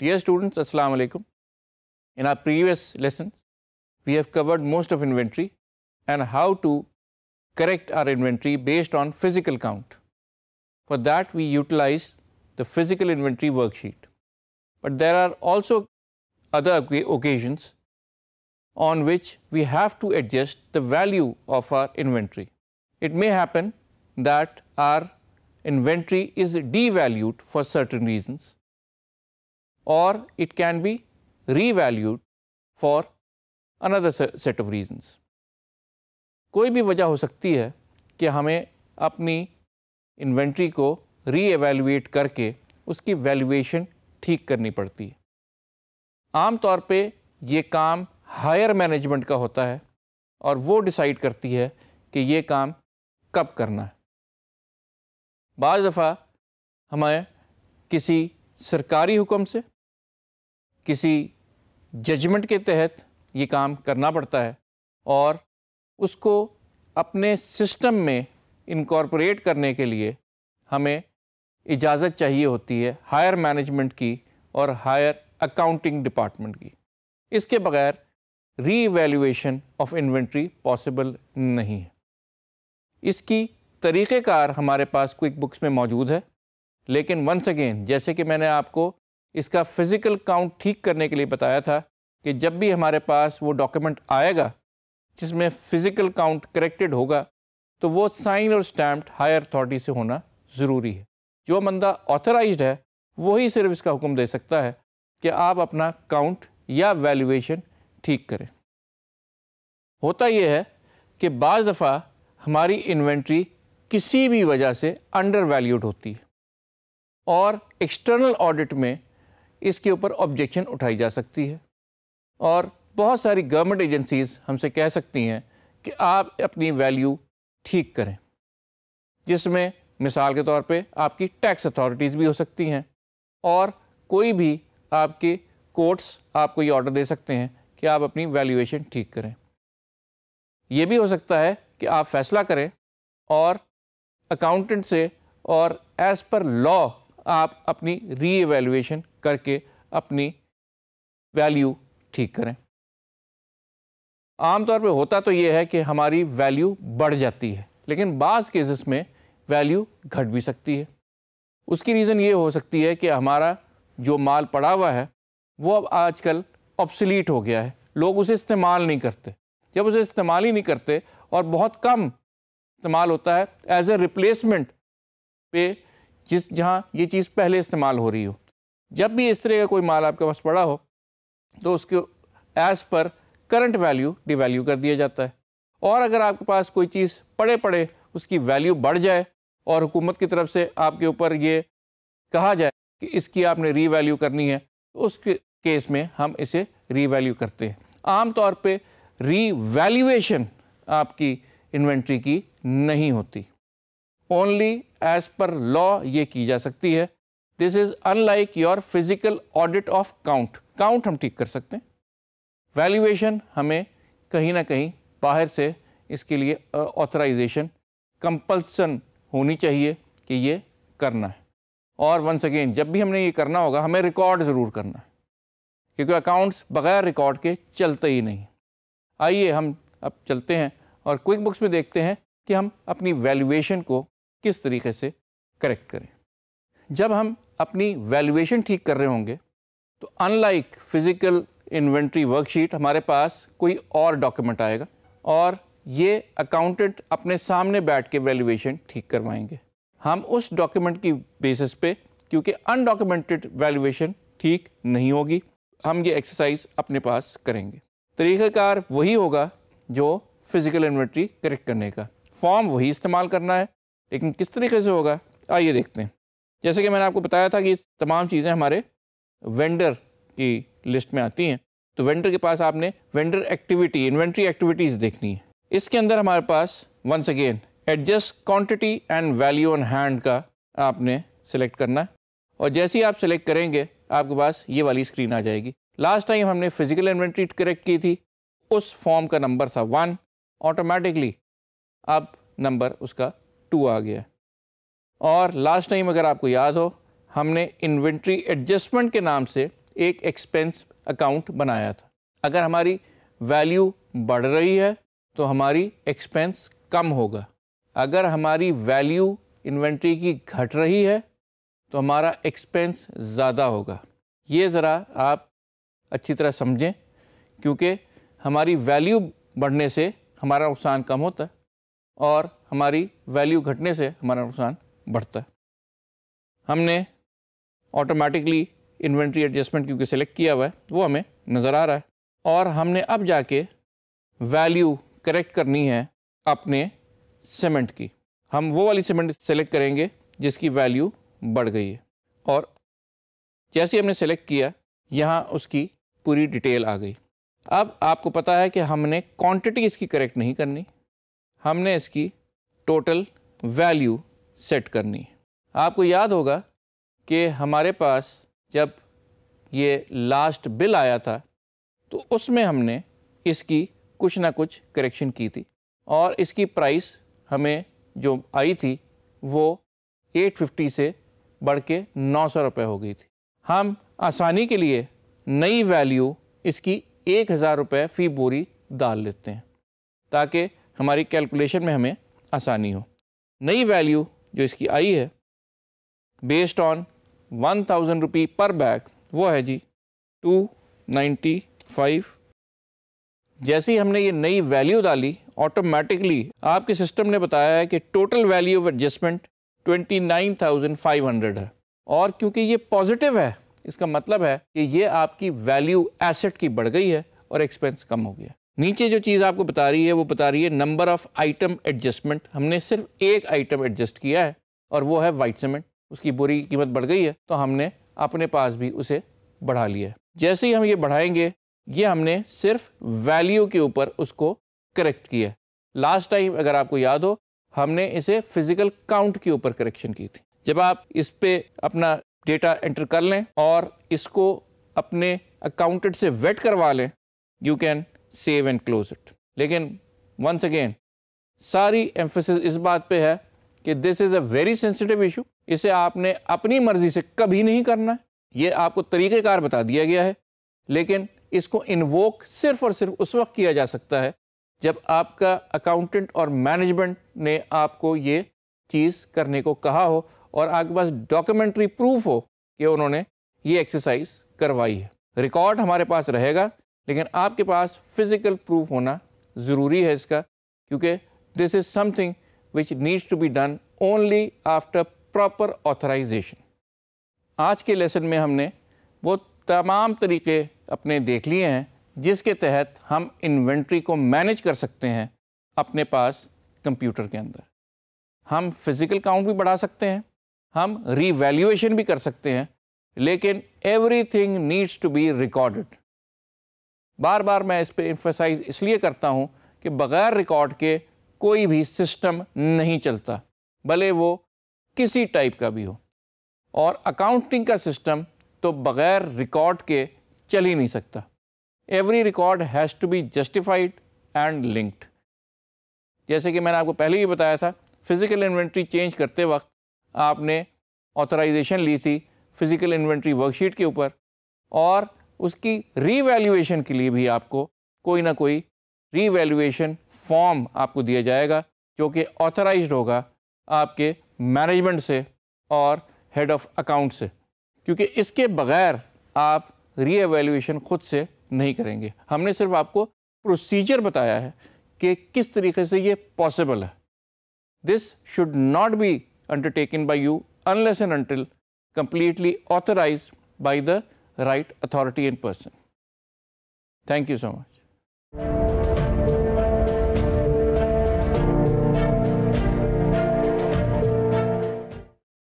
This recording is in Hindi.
Dear students, Assalamu alaikum. In our previous lessons, we have covered most of inventory and how to correct our inventory based on physical count. For that, we utilized the physical inventory worksheet. But there are also other occasions on which we have to adjust the value of our inventory. It may happen that our inventory is devalued for certain reasons or it can be revalued for another set of reasons. कोई भी वजह हो सकती है कि हमें अपनी इन्वेंट्री को री रीएवेलुएट करके उसकी वैल्यूएशन ठीक करनी पड़ती है आमतौर पे ये काम हायर मैनेजमेंट का होता है और वो डिसाइड करती है कि ये काम कब करना है बज़ दफ़ा हमें किसी सरकारी हुक्म से किसी जजमेंट के तहत ये काम करना पड़ता है और उसको अपने सिस्टम में इनकॉर्पोरेट करने के लिए हमें इजाज़त चाहिए होती है हायर मैनेजमेंट की और हायर अकाउंटिंग डिपार्टमेंट की इसके बगैर रीवैल्यूएशन ऑफ इन्वेंट्री पॉसिबल नहीं है इसकी तरीक़ेकार हमारे पास क्विक बुक्स में मौजूद है लेकिन वंस अगेन जैसे कि मैंने आपको इसका फिज़िकल काउंट ठीक करने के लिए बताया था कि जब भी हमारे पास वो डॉक्यूमेंट आएगा जिसमें फ़िज़िकल काउंट करेक्टेड होगा तो वो साइन और स्टैम्प्ड हायर अथॉरिटी से होना ज़रूरी है जो बंदा ऑथराइज है वही सिर्फ इसका हुक्म दे सकता है कि आप अपना काउंट या वैल्यूएशन ठीक करें होता यह है कि बज़ दफ़ा हमारी इन्वेंट्री किसी भी वजह से अंडर वैल्यूड होती है और एक्सटर्नल ऑडिट में इसके ऊपर ऑब्जेक्शन उठाई जा सकती है और बहुत सारी गवर्नमेंट एजेंसीज हमसे कह सकती हैं कि आप अपनी वैल्यू ठीक करें जिसमें मिसाल के तौर पे आपकी टैक्स अथॉरिटीज़ भी हो सकती हैं और कोई भी आपके कोर्ट्स आपको ये ऑर्डर दे सकते हैं कि आप अपनी वैल्यूएशन ठीक करें ये भी हो सकता है कि आप फैसला करें और अकाउंटेंट से और एज़ पर लॉ आप अपनी री एवेल्युएशन करके अपनी वैल्यू ठीक करें आमतौर पे होता तो ये है कि हमारी वैल्यू बढ़ जाती है लेकिन बाज केसेस में वैल्यू घट भी सकती है उसकी रीज़न ये हो सकती है कि हमारा जो माल पड़ा हुआ है वो अब आजकल ऑब्सलीट हो गया है लोग उसे इस्तेमाल नहीं करते जब उसे इस्तेमाल ही नहीं करते और बहुत कम इस्तेमाल होता है एज ए रिप्लेसमेंट पे जिस जहाँ ये चीज़ पहले इस्तेमाल हो रही हो जब भी इस तरह का कोई माल आपके पास पड़ा हो तो उसके as per current value devalue कर दिया जाता है और अगर आपके पास कोई चीज़ पड़े पड़े उसकी वैल्यू बढ़ जाए और हुकूमत की तरफ से आपके ऊपर ये कहा जाए कि इसकी आपने रीवैल्यू करनी है तो उस केस में हम इसे रीवैल्यू करते हैं आम तौर पे रीवैल्यूएशन आपकी इन्वेंट्री की नहीं होती ओनली एज पर लॉ ये की जा सकती है this is unlike your physical audit of count count हम ठीक कर सकते हैं वैल्यूएशन हमें कहीं ना कहीं बाहर से इसके लिए ऑथराइजेशन कंपल्सन होनी चाहिए कि ये करना है और वंस अगेन जब भी हमने ये करना होगा हमें रिकॉर्ड ज़रूर करना है क्योंकि अकाउंट्स बगैर रिकॉर्ड के चलते ही नहीं आइए हम अब चलते हैं और क्विक बुक्स में देखते हैं कि हम अपनी वैल्यूएशन को किस तरीके से करेक्ट करें जब हम अपनी वैल्यूएशन ठीक कर रहे होंगे तो अनलाइक फिज़िकल इन्वेंट्री वर्कशीट हमारे पास कोई और डॉक्यूमेंट आएगा और ये अकाउंटेंट अपने सामने बैठ के वैल्यूएशन ठीक करवाएंगे हम उस डॉक्यूमेंट की बेसिस पे क्योंकि अनडॉक्यूमेंटेड वैल्यूएशन ठीक नहीं होगी हम ये एक्सरसाइज अपने पास करेंगे तरीक़ाकार वही होगा जो फ़िज़िकल इन्वेंट्री करेक्ट करने का फॉर्म वही इस्तेमाल करना है लेकिन किस तरीके से होगा आइए देखते हैं जैसे कि मैंने आपको बताया था कि तमाम चीज़ें हमारे वेंडर की लिस्ट में आती हैं तो वेंडर के पास आपने वेंडर एक्टिविटी इन्वेंट्री एक्टिविटीज़ देखनी है इसके अंदर हमारे पास once again adjust quantity and value on hand का आपने सेलेक्ट करना है और जैसे ही आप सेलेक्ट करेंगे आपके पास ये वाली स्क्रीन आ जाएगी लास्ट टाइम हमने फिजिकल इन्वेंट्री करेक्ट की थी उस फॉर्म का नंबर था वन ऑटोमेटिकली अब नंबर उसका टू आ गया और लास्ट टाइम अगर आपको याद हो हमने इन्वेंट्री एडजस्टमेंट के नाम से एक एक्सपेंस अकाउंट बनाया था अगर हमारी वैल्यू बढ़ रही है तो हमारी एक्सपेंस कम होगा अगर हमारी वैल्यू इन्वेंट्री की घट रही है तो हमारा एक्सपेंस ज़्यादा होगा ये ज़रा आप अच्छी तरह समझें क्योंकि हमारी वैल्यू बढ़ने से हमारा नुकसान कम होता है और हमारी वैल्यू घटने से हमारा नुकसान बढ़ता है हमने ऑटोमेटिकली इन्वेंट्री एडजस्टमेंट क्योंकि सिलेक्ट किया हुआ है वो हमें नज़र आ रहा है और हमने अब जाके वैल्यू करेक्ट करनी है अपने सीमेंट की हम वो वाली सीमेंट सेलेक्ट करेंगे जिसकी वैल्यू बढ़ गई है और जैसे हमने सेलेक्ट किया यहाँ उसकी पूरी डिटेल आ गई अब आपको पता है कि हमने क्वांटिटी इसकी करेक्ट नहीं करनी हमने इसकी टोटल वैल्यू सेट करनी है आपको याद होगा कि हमारे पास जब ये लास्ट बिल आया था तो उसमें हमने इसकी कुछ ना कुछ करेक्शन की थी और इसकी प्राइस हमें जो आई थी वो 850 से बढ़ के नौ सौ रुपये हो गई थी हम आसानी के लिए नई वैल्यू इसकी एक हज़ार रुपये फ़ी बोरी डाल लेते हैं ताकि हमारी कैलकुलेशन में हमें आसानी हो नई वैल्यू जो इसकी आई है based on one thousand rupee per bag वो है जी टू नाइन्टी फाइव जैसे ही हमने ये नई वैल्यू डाली ऑटोमेटिकली आपके सिस्टम ने बताया है कि total value of adjustment twenty nine thousand five hundred है और क्योंकि ये पॉजिटिव है इसका मतलब है कि ये आपकी वैल्यू एसेट की बढ़ गई है और एक्सपेंस कम हो गया नीचे जो चीज़ आपको बता रही है वो बता रही है नंबर ऑफ आइटम एडजस्टमेंट हमने सिर्फ एक आइटम एडजस्ट किया है और वो है वाइट सीमेंट उसकी बुरी कीमत बढ़ गई है तो हमने अपने पास भी उसे बढ़ा लिया है जैसे ही हम ये बढ़ाएंगे ये हमने सिर्फ वैल्यू के ऊपर उसको करेक्ट किया है लास्ट टाइम अगर आपको याद हो हमने इसे फिजिकल काउंट के ऊपर करेक्शन की थी जब आप इस पर अपना डेटा एंटर कर लें और इसको अपने अकाउंटेंट से वेट करवा लें you can save and close it लेकिन वंस अगेन सारी एम्फोसिस इस बात पे है कि this is a very sensitive issue इसे आपने अपनी मर्जी से कभी नहीं करना है ये आपको तरीक़ेकार बता दिया गया है लेकिन इसको इन्वोक सिर्फ और सिर्फ उस वक्त किया जा सकता है जब आपका अकाउंटेंट और मैनेजमेंट ने आपको ये चीज़ करने को कहा हो और आपके पास डॉक्यूमेंट्री प्रूफ हो कि उन्होंने ये एक्सरसाइज करवाई है रिकॉर्ड हमारे पास रहेगा लेकिन आपके पास फिज़िकल प्रूफ होना ज़रूरी है इसका क्योंकि this is something which needs to be done only after proper authorisation आज के लेसन में हमने वो तमाम तरीके अपने देख लिए हैं जिसके तहत हम इन्वेंट्री को मैनेज कर सकते हैं अपने पास कंप्यूटर के अंदर हम फिज़िकल काउंट भी बढ़ा सकते हैं हम रीवैल्यूएशन भी कर सकते हैं लेकिन everything needs to be recorded बार बार मैं इस पर इम्फोसाइज इसलिए करता हूँ कि बग़ैर रिकॉर्ड के कोई भी सिस्टम नहीं चलता भले वो किसी टाइप का भी हो और अकाउंटिंग का सिस्टम तो बग़ैर रिकॉर्ड के चल ही नहीं सकता every record has to be justified and linked जैसे कि मैंने आपको पहले ही बताया था फ़िज़िकल इन्वेंट्री चेंज करते वक्त आपने ऑथराइजेशन ली थी फ़िज़िकल इन्वेंट्री वर्कशीट के ऊपर और उसकी रीवैल्यूएशन के लिए भी आपको कोई ना कोई रीवैल्यूएशन फॉर्म आपको दिया जाएगा जो कि ऑथराइज होगा आपके मैनेजमेंट से और हेड ऑफ अकाउंट से क्योंकि इसके बगैर आप रीएवैल्यूएशन खुद से नहीं करेंगे हमने सिर्फ आपको प्रोसीजर बताया है कि किस तरीके से ये पॉसिबल है this should not be undertaken by you unless and until completely authorise by the right authority in person. Thank you so much.